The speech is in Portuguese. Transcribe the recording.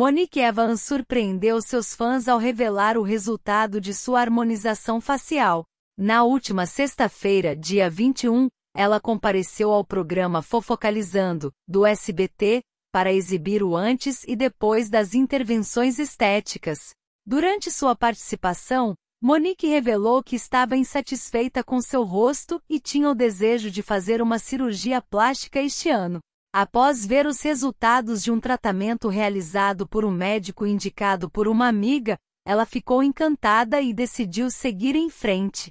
Monique Evans surpreendeu seus fãs ao revelar o resultado de sua harmonização facial. Na última sexta-feira, dia 21, ela compareceu ao programa Fofocalizando, do SBT, para exibir o antes e depois das intervenções estéticas. Durante sua participação, Monique revelou que estava insatisfeita com seu rosto e tinha o desejo de fazer uma cirurgia plástica este ano. Após ver os resultados de um tratamento realizado por um médico indicado por uma amiga, ela ficou encantada e decidiu seguir em frente.